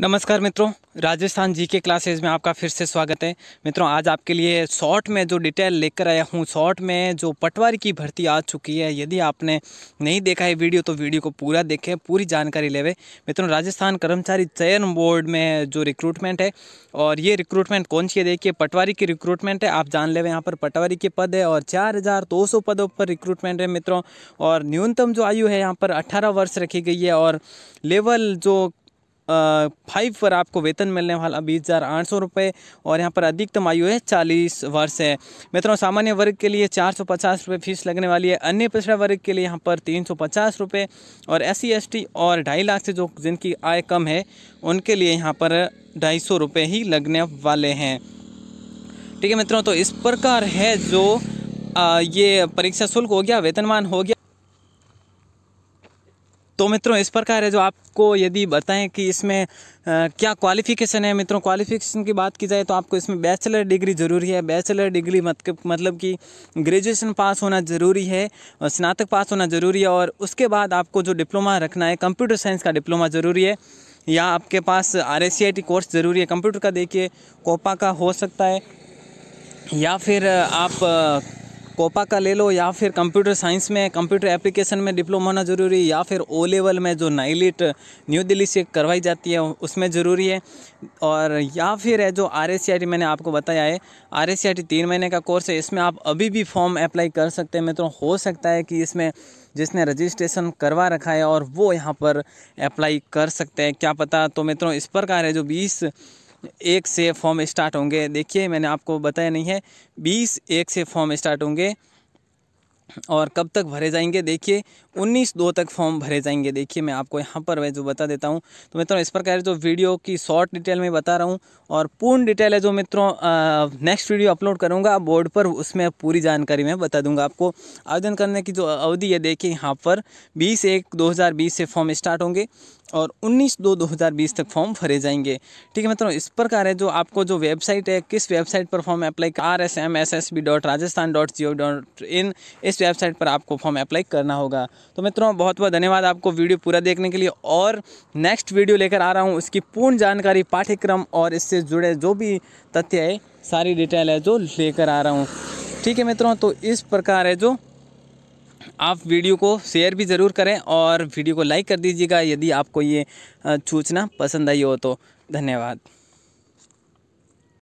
नमस्कार मित्रों राजस्थान जी के क्लासेज में आपका फिर से स्वागत है मित्रों आज आपके लिए शॉर्ट में जो डिटेल लेकर आया हूँ शॉर्ट में जो पटवारी की भर्ती आ चुकी है यदि आपने नहीं देखा है वीडियो तो वीडियो को पूरा देखें पूरी जानकारी लेवे मित्रों राजस्थान कर्मचारी चयन बोर्ड में जो रिक्रूटमेंट है और ये रिक्रूटमेंट कौन सी है देखिए पटवारी की रिक्रूटमेंट है आप जान लेवे यहाँ पर पटवारी के पद है और चार पदों पर रिक्रूटमेंट है मित्रों और न्यूनतम जो आयु है यहाँ पर अट्ठारह वर्ष रखी गई है और लेवल जो फाइव पर आपको वेतन मिलने वाला बीस हज़ार आठ सौ रुपये और यहाँ पर अधिकतम आयु है चालीस वर्ष है मित्रों सामान्य वर्ग के लिए चार सौ पचास रुपये फीस लगने वाली है अन्य पिछड़ा वर्ग के लिए यहाँ पर तीन सौ पचास रुपये और एस सी e और ढाई लाख से जो जिनकी आय कम है उनके लिए यहाँ पर ढाई सौ रुपये ही लगने वाले हैं ठीक है मित्रों तो इस प्रकार है जो आ, ये परीक्षा शुल्क हो गया वेतनमान हो गया तो मित्रों इस प्रकार है जो आपको यदि बताएं कि इसमें आ, क्या क्वालिफिकेशन है मित्रों क्वालिफिकेशन की बात की जाए तो आपको इसमें बैचलर डिग्री ज़रूरी है बैचलर डिग्री मतलब मतलब कि ग्रेजुएशन पास होना ज़रूरी है स्नातक पास होना ज़रूरी है और उसके बाद आपको जो डिप्लोमा रखना है कंप्यूटर साइंस का डिप्लोमा ज़रूरी है या आपके पास आर कोर्स ज़रूरी है कंप्यूटर का देखिए कोपा का हो सकता है या फिर आप कोपा का ले लो या फिर कंप्यूटर साइंस में कंप्यूटर एप्लीकेशन में डिप्लोमा होना ज़रूरी या फिर ओ लेवल में जो नाइलिट न्यू दिल्ली से करवाई जाती है उसमें ज़रूरी है और या फिर है जो आर मैंने आपको बताया है आर तीन महीने का कोर्स है इसमें आप अभी भी फॉर्म अप्लाई कर सकते हैं मित्रों तो हो सकता है कि इसमें जिसने रजिस्ट्रेशन करवा रखा है और वो यहाँ पर अप्लाई कर सकते हैं क्या पता तो मित्रों इस प्रकार है जो बीस एक से फॉर्म स्टार्ट होंगे देखिए मैंने आपको बताया नहीं है बीस एक से फॉर्म स्टार्ट होंगे और कब तक भरे जाएंगे देखिए 19 दो तक फॉर्म भरे जाएंगे देखिए मैं आपको यहाँ पर मैं जो बता देता हूँ तो मित्रों इस प्रकार जो वीडियो की शॉर्ट डिटेल में बता रहा हूँ और पूर्ण डिटेल है जो मित्रों नेक्स्ट वीडियो अपलोड करूँगा बोर्ड पर उसमें पूरी जानकारी मैं बता दूँगा आपको आवेदन करने की जो अवधि है देखिए यहाँ पर बीस एक दो से फॉर्म स्टार्ट होंगे और उन्नीस दो बीस तक फॉर्म भरे जाएंगे ठीक है मित्रों इस प्रकार है जो आपको जो वेबसाइट है किस वेबसाइट पर form apply R S M S S B dot Rajasthan dot G O dot in इस इस वेबसाइट पर आपको फॉर्म अप्लाई करना होगा तो मित्रों बहुत बहुत धन्यवाद आपको वीडियो पूरा देखने के लिए और नेक्स्ट वीडियो लेकर आ रहा हूँ उसकी पूर्ण जानकारी पाठ्यक्रम और इससे जुड़े जो भी तथ्य है सारी डिटेल है जो लेकर आ रहा हूँ ठीक है मित्रों तो इस प्रकार है जो आप वीडियो को शेयर भी ज़रूर करें और वीडियो को लाइक कर दीजिएगा यदि आपको ये सूचना पसंद आई हो तो धन्यवाद